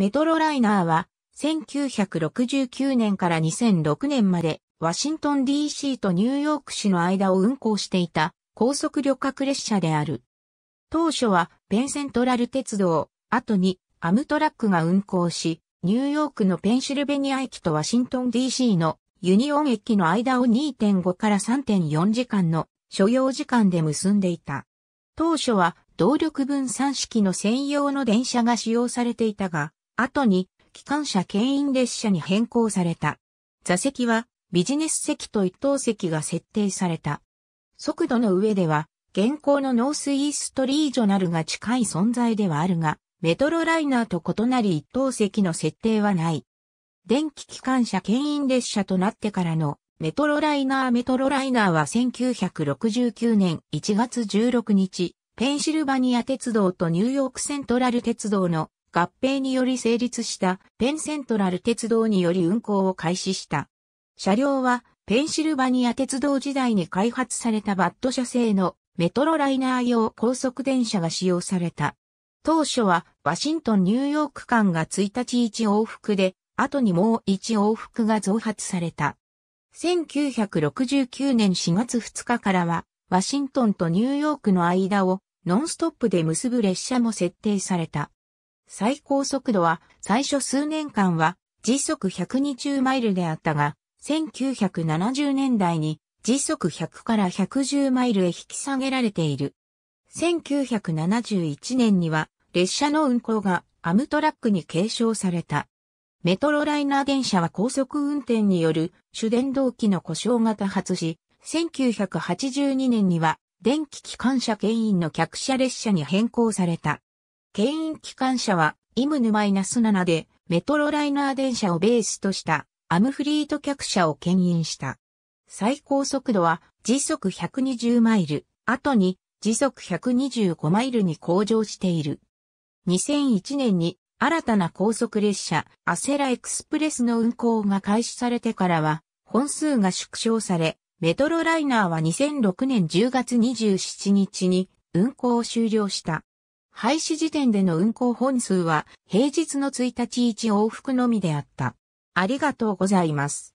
メトロライナーは1969年から2006年までワシントン DC とニューヨーク市の間を運行していた高速旅客列車である。当初はペンセントラル鉄道、後にアムトラックが運行し、ニューヨークのペンシルベニア駅とワシントン DC のユニオン駅の間を2.5から3.4時間の所要時間で結んでいた。当初は動力分散式の専用の電車が使用されていたが、後に機関車牽引列車に変更された。座席はビジネス席と一等席が設定された。速度の上では、現行のノースイーストリージョナルが近い存在ではあるが、メトロライナーと異なり一等席の設定はない。電気機関車牽引列車となってからのメトロライナーメトロライナーは1969年1月16日、ペンシルバニア鉄道とニューヨークセントラル鉄道の合併により成立したペンセントラル鉄道により運行を開始した。車両はペンシルバニア鉄道時代に開発されたバッド社製のメトロライナー用高速電車が使用された。当初はワシントン・ニューヨーク間が1日1往復で、後にもう1往復が増発された。1969年4月2日からは、ワシントンとニューヨークの間をノンストップで結ぶ列車も設定された。最高速度は最初数年間は時速120マイルであったが、1970年代に時速100から110マイルへ引き下げられている。1971年には列車の運行がアムトラックに継承された。メトロライナー電車は高速運転による主電動機の故障が多発し、1982年には電気機関車牽引の客車列車に変更された。牽引機関車はイムヌマイナス -7 でメトロライナー電車をベースとしたアムフリート客車を牽引した。最高速度は時速120マイル、後に時速125マイルに向上している。2001年に新たな高速列車アセラエクスプレスの運行が開始されてからは本数が縮小され、メトロライナーは2006年10月27日に運行を終了した。廃止時点での運行本数は平日の1日1往復のみであった。ありがとうございます。